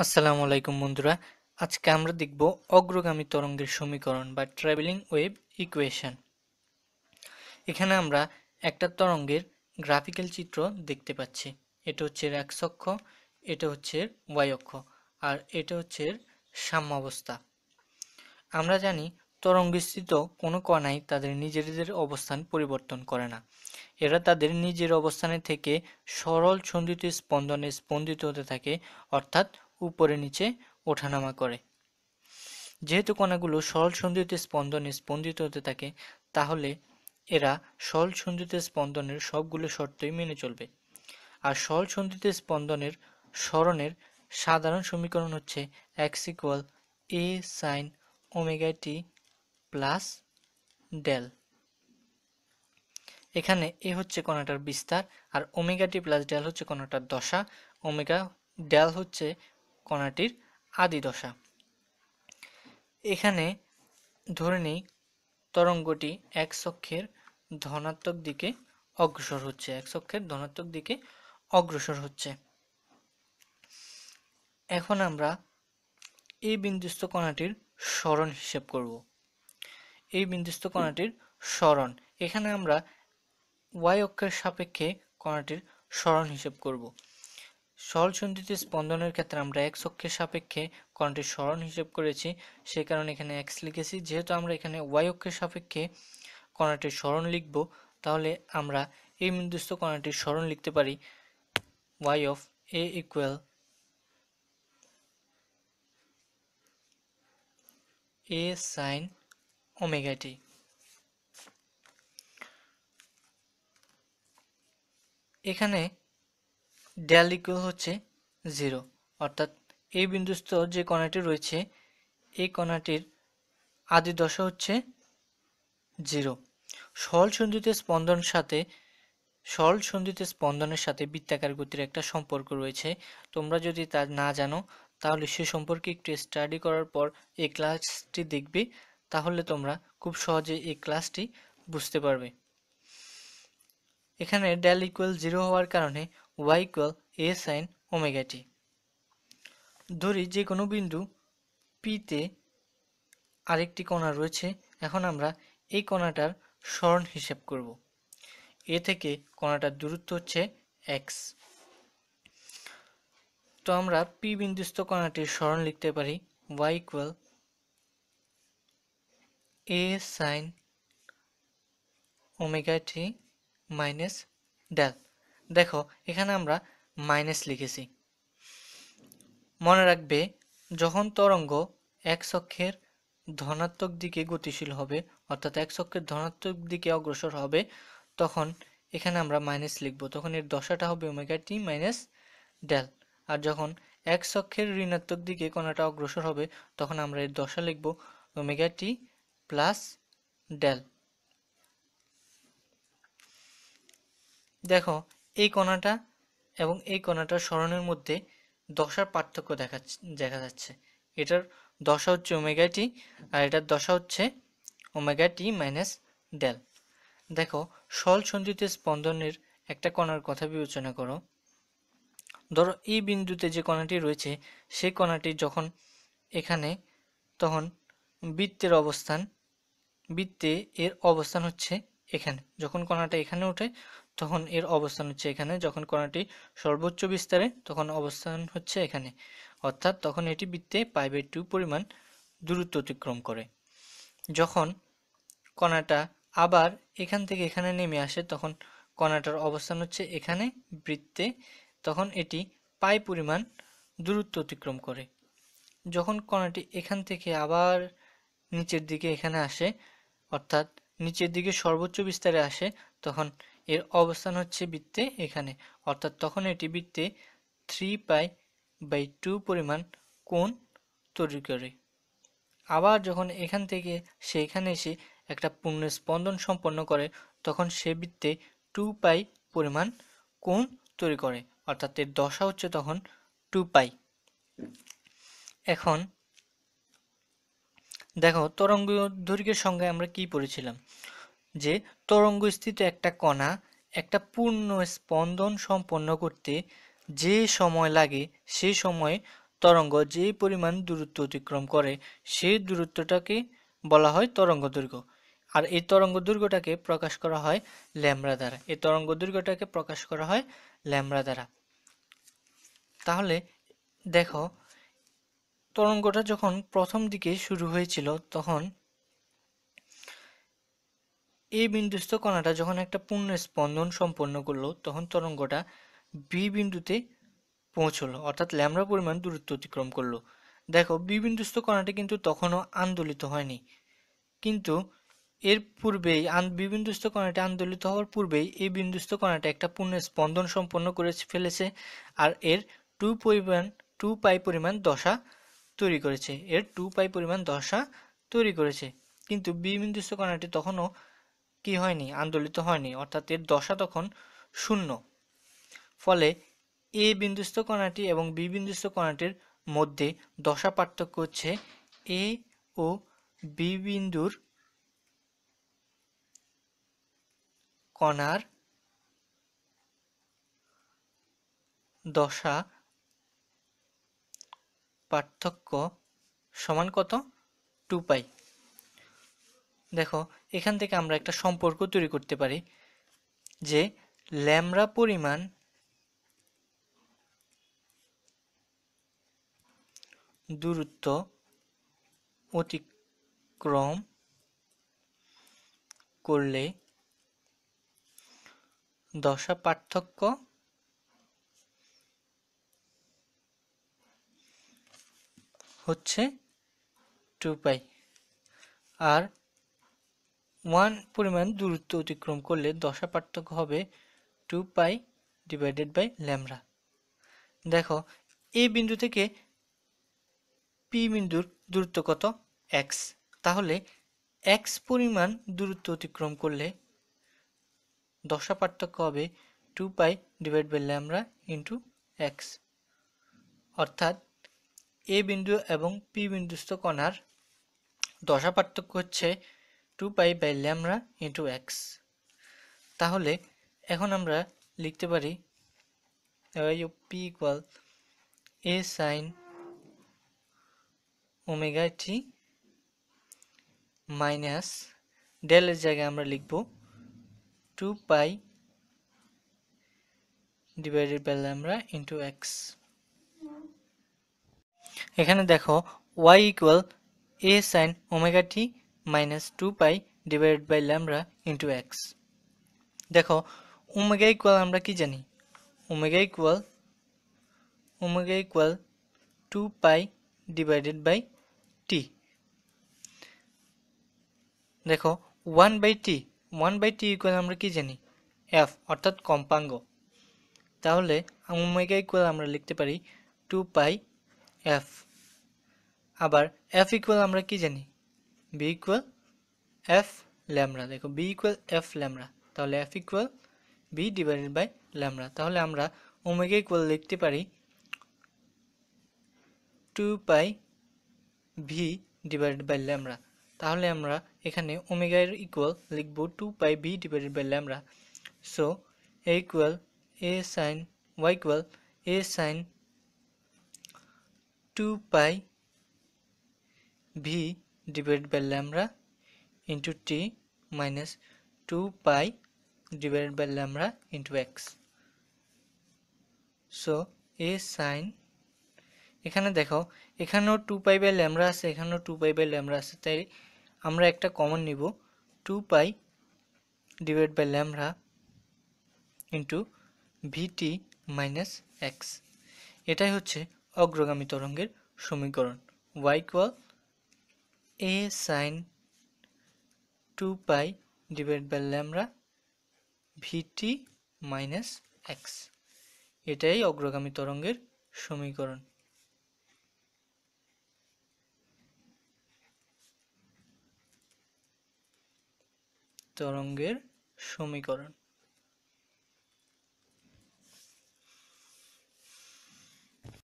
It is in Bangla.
আসসালামু আলাইকুম বন্ধুরা আজকে আমরা দেখব অগ্রগামী তরঙ্গের সমীকরণ বা ট্রাভেলিং ওয়েব ইকুয়েশন এখানে আমরা একটা তরঙ্গের গ্রাফিক্যাল চিত্র দেখতে পাচ্ছি এটা হচ্ছে এক্স অক্ষ এটা হচ্ছে ওয়াই অক্ষ আর এটা হচ্ছে সাম্য সাম্যাবস্থা আমরা জানি তরঙ্গস্থিত কোনো কণাই তাদের নিজেদের অবস্থান পরিবর্তন করে না এরা তাদের নিজের অবস্থানে থেকে সরল ছন্দিত স্পন্দনে স্পন্দিত হতে থাকে অর্থাৎ উপরে নিচে ওঠানামা করে যেহেতু কণাগুলো সরল সন্ধিতে স্পন্দনে স্পন্দিত হতে থাকে তাহলে এরা সরল সন্ধিতে স্পন্দনের সবগুলো শর্তই মেনে চলবে আর সরল সন্ধিতে স্পন্দনের স্মরণের সাধারণ সমীকরণ হচ্ছে x equal a sine omega t plus del এখানে এ হচ্ছে কণাটার বিস্তার আর ওমেগা টি প্লাস ডেল হচ্ছে কণাটার দশা ওমেগা ডেল হচ্ছে কণাটির আদি দশা এখানে ধরে নিই তরঙ্গটি এক চক্ষের ধনাত্মক দিকে অগ্রসর হচ্ছে এক চক্ষের ধনাত্মক দিকে অগ্রসর হচ্ছে এখন আমরা এই বিন্দুস্থ কণাটির স্মরণ হিসেব করব এই বিন্দুস্থ কণাটির স্মরণ এখানে আমরা ওয়াই অক্ষের সাপেক্ষে কণাটির স্মরণ হিসেব করব সরল সন্ধিতে স্পন্দনের ক্ষেত্রে আমরা এক অক্ষের সাপেক্ষে কণাটির স্মরণ হিসেব করেছি সেই কারণে এখানে এক্স লিখেছি যেহেতু আমরা এখানে ওয়াই অক্ষের সাপেক্ষে কণাটির স্মরণ লিখব তাহলে আমরা এই বিন্দুস্থ কণাটির স্মরণ লিখতে পারি y of a equal a sine omega t এখানে ডেল ইকুয়াল হচ্ছে জিরো অর্থাৎ এই বিন্দুস্থ যে কণাটি রয়েছে এই কণাটির আদি দশা হচ্ছে জিরো সরল সন্ধিতে স্পন্দন সাথে সরল সন্ধিতে স্পন্দনের সাথে বৃত্তাকার গতির একটা সম্পর্ক রয়েছে তোমরা যদি তা না জানো তাহলে সে সম্পর্কে একটু স্টাডি করার পর এই ক্লাসটি দেখবে তাহলে তোমরা খুব সহজে এই ক্লাসটি বুঝতে পারবে এখানে ড্যাল ইকুয়াল জিরো হওয়ার কারণে y equal a sine omega t ধরি যে কোনো বিন্দু পিতে আরেকটি কণা রয়েছে এখন আমরা এই কণাটার স্মরণ হিসেব করব এ থেকে কণাটার দূরত্ব হচ্ছে এক্স তো আমরা পি বিন্দুস্থ কণাটির স্মরণ লিখতে পারি y equal a sine omega t minus del দেখো এখানে আমরা মাইনাস লিখেছি মনে রাখবে যখন তরঙ্গ এক অক্ষের ধনাত্মক দিকে গতিশীল হবে অর্থাৎ এক অক্ষের ধনাত্মক দিকে অগ্রসর হবে তখন এখানে আমরা মাইনাস লিখব তখন এর দশাটা হবে ওমেগা টি মাইনাস ডেল আর যখন এক অক্ষের ঋণাত্মক দিকে কোনাটা অগ্রসর হবে তখন আমরা এর দশা লিখব ওমেগা টি প্লাস ডেল দেখো এই কণাটা এবং এই কণাটার স্মরণের মধ্যে দশার পার্থক্য দেখা দেখা যাচ্ছে এটার দশা হচ্ছে ওমেগা টি আর এটার দশা হচ্ছে ওমেগা টি মাইনাস ডেল দেখো সল সন্ধিতে স্পন্দনের একটা কণার কথা বিবেচনা করো ধরো এই বিন্দুতে যে কণাটি রয়েছে সেই কণাটি যখন এখানে তখন বৃত্তের অবস্থান বৃত্তে এর অবস্থান হচ্ছে এখানে যখন কণাটা এখানে ওঠে তখন এর অবস্থান হচ্ছে এখানে যখন কণাটি সর্বোচ্চ বিস্তারে তখন অবস্থান হচ্ছে এখানে অর্থাৎ তখন এটি বৃত্তে পাই টু পরিমাণ দূরত্ব অতিক্রম করে যখন কণাটা আবার এখান থেকে এখানে নেমে আসে তখন কণাটার অবস্থান হচ্ছে এখানে বৃত্তে তখন এটি পাই পরিমাণ দূরত্ব অতিক্রম করে যখন কণাটি এখান থেকে আবার নিচের দিকে এখানে আসে অর্থাৎ নিচের দিকে সর্বোচ্চ বিস্তারে আসে তখন এর অবস্থান হচ্ছে বৃত্তে এখানে অর্থাৎ তখন এটি বৃত্তে থ্রি পাই বাই টু পরিমাণ কোণ তৈরি করে আবার যখন এখান থেকে এখানে এসে একটা পূর্ণ স্পন্দন সম্পন্ন করে তখন সে বৃত্তে টু পাই পরিমাণ কোণ তৈরি করে অর্থাৎ এর দশা হচ্ছে তখন টু পাই এখন দেখো তরঙ্গ দৈর্ঘ্যের সঙ্গে আমরা কি পড়েছিলাম যে তরঙ্গস্থিত একটা কণা একটা পূর্ণ স্পন্দন সম্পন্ন করতে যে সময় লাগে সে সময়ে তরঙ্গ যে পরিমাণ দূরত্ব অতিক্রম করে সেই দূরত্বটাকে বলা হয় তরঙ্গ দৈর্ঘ্য আর এই তরঙ্গ দৈর্ঘ্যটাকে প্রকাশ করা হয় ল্যামড়া দ্বারা এই তরঙ্গ দৈর্ঘ্যটাকে প্রকাশ করা হয় ল্যামড়া দ্বারা তাহলে দেখো তরঙ্গটা যখন প্রথম দিকে শুরু হয়েছিল তখন এই বিন্দুস্থ কণাটা যখন একটা পূর্ণ স্পন্দন সম্পন্ন করলো তখন তরঙ্গটা বি বিন্দুতে পৌঁছলো অর্থাৎ ল্যামড়া পরিমাণ দূরত্ব অতিক্রম করলো দেখো বি বিন্দুস্থ কণাটি কিন্তু তখনও আন্দোলিত হয়নি কিন্তু এর পূর্বেই বি বিন্দুস্থ কণাটি আন্দোলিত হওয়ার পূর্বেই এই বিন্দুস্থ কণাটা একটা পূর্ণ স্পন্দন সম্পন্ন করে ফেলেছে আর এর টু পরিমাণ টু পাই পরিমাণ দশা তৈরি করেছে এর টু পাই পরিমাণ দশা তৈরি করেছে কিন্তু বি বিন্দুস্থ কণাটি তখনও কি হয়নি আন্দোলিত হয়নি অর্থাৎ এর দশা তখন শূন্য ফলে এ বিন্দুস্থ কণাটি এবং বি বিন্দুস্থ কণাটির মধ্যে দশা পার্থক্য হচ্ছে এ ও বি বিন্দুর কণার দশা পার্থক্য সমান কত টু পাই দেখো এখান থেকে আমরা একটা সম্পর্ক তৈরি করতে পারি যে ল্যামরা পরিমাণ দূরত্ব অতিক্রম করলে দশা পার্থক্য হচ্ছে টু পাই আর ওয়ান পরিমাণ দূরত্ব অতিক্রম করলে দশা পার্থক্য হবে two pi divided by lambda দেখো এই বিন্দু থেকে পি বিন্দুর দূরত্ব কত এক্স তাহলে এক্স পরিমাণ দূরত্ব অতিক্রম করলে দশা পার্থক্য হবে two pi divide by lambda into x অর্থাৎ এ বিন্দু এবং পি বিন্দুস্থ কণার দশা পার্থক্য হচ্ছে two pi by lambda into x তাহলে এখন আমরা লিখতে পারি p equal a sine omega t minus ডেলের জায়গায় আমরা লিখব two pi divided by lambda into x এখানে দেখো y equal a sine omega t minus two pi divided by lambda into x দেখো ওমেগা ইকুয়াল আমরা কি জানি omega equal omega equal two pi divided by t দেখো one by t one by T equal আমরা কি জানি এফ অর্থাৎ কম্পাঙ্গ তাহলে ওমেগা ইকুয়াল আমরা লিখতে পারি টু পাই এফ আবার এফ ইকুয়াল আমরা কি জানি বি ইকুয়াল এফ ল্যামরা দেখো বি ইকুয়াল এফ ল্যামরা তাহলে f equal v divided by lambda তাহলে আমরা ওমেগা ইকুয়াল লিখতে পারি two pi v divided by lambda তাহলে আমরা এখানে ওমেগার ইকুয়াল লিখব two pi v divided by lambda so a equal a sine y equal a sine two pi v divide by lambda into t minus two pi divide by lambda into x so a sine এখানে দেখো এখানেও টু পাই বাই ল্যামরা আছে এখানেও টু পাই বাই ল্যামরা আছে তাই আমরা একটা কমন নিব two pi divide by lambda into v t minus x এটাই হচ্ছে অগ্রগামী তরঙ্গের সমীকরণ y equal a sin 2 pi divided by lambda vt minus x এটাই অগ্রগামী তরঙ্গের সমীকরণ তরঙ্গের সমীকরণ